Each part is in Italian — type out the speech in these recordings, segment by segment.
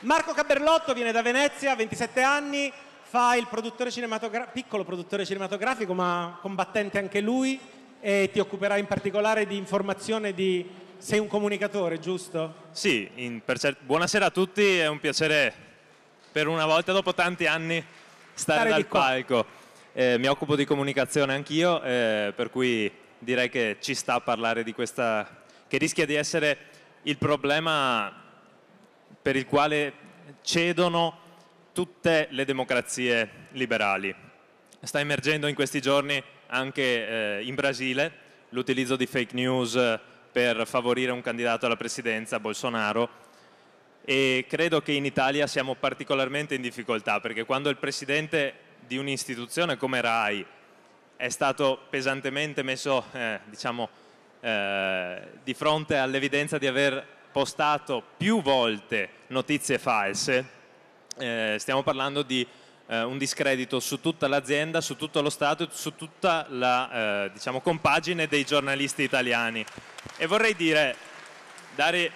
Marco Caberlotto viene da Venezia, 27 anni, fa il produttore cinematografico, piccolo produttore cinematografico ma combattente anche lui e ti occuperà in particolare di informazione di... sei un comunicatore, giusto? Sì, in... buonasera a tutti, è un piacere per una volta dopo tanti anni stare, stare dal palco. Eh, mi occupo di comunicazione anch'io, eh, per cui direi che ci sta a parlare di questa... che rischia di essere il problema per il quale cedono tutte le democrazie liberali. Sta emergendo in questi giorni anche eh, in Brasile l'utilizzo di fake news eh, per favorire un candidato alla presidenza, Bolsonaro, e credo che in Italia siamo particolarmente in difficoltà perché quando il presidente di un'istituzione come RAI è stato pesantemente messo eh, diciamo, eh, di fronte all'evidenza di aver postato più volte notizie false, eh, stiamo parlando di eh, un discredito su tutta l'azienda, su tutto lo Stato e su tutta la eh, diciamo, compagine dei giornalisti italiani. E vorrei dire, dare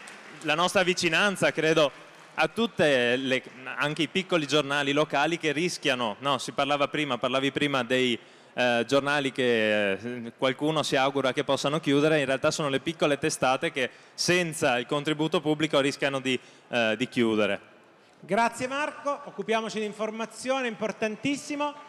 la nostra vicinanza, credo, a tutti, anche i piccoli giornali locali che rischiano, no, si parlava prima, parlavi prima dei eh, giornali che eh, qualcuno si augura che possano chiudere, in realtà sono le piccole testate che senza il contributo pubblico rischiano di, eh, di chiudere. Grazie Marco, occupiamoci di informazione, importantissimo.